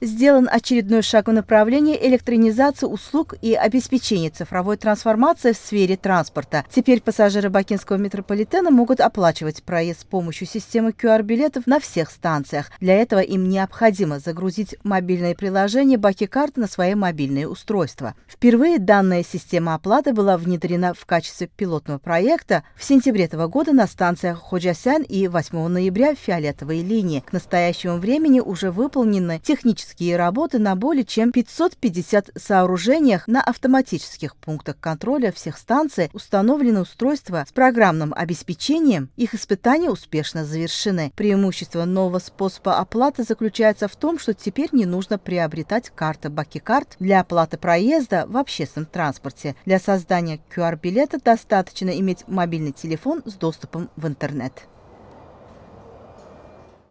сделан очередной шаг в направлении электронизации услуг и обеспечения цифровой трансформации в сфере транспорта. Теперь пассажиры Бакинского метрополитена могут оплачивать проезд с помощью системы QR-билетов на всех станциях. Для этого им необходимо загрузить мобильное приложение Баки-карт на свои мобильные устройства. Впервые данная система оплаты была внедрена в качестве пилотного проекта в сентябре этого года на станциях Ходжасян и 8 ноября в фиолетовой линии. К настоящему времени уже выполнены технические технические работы на более чем 550 сооружениях на автоматических пунктах контроля всех станций установлены устройства с программным обеспечением. Их испытания успешно завершены. Преимущество нового способа оплаты заключается в том, что теперь не нужно приобретать карты Бакикарт для оплаты проезда в общественном транспорте. Для создания QR-билета достаточно иметь мобильный телефон с доступом в интернет.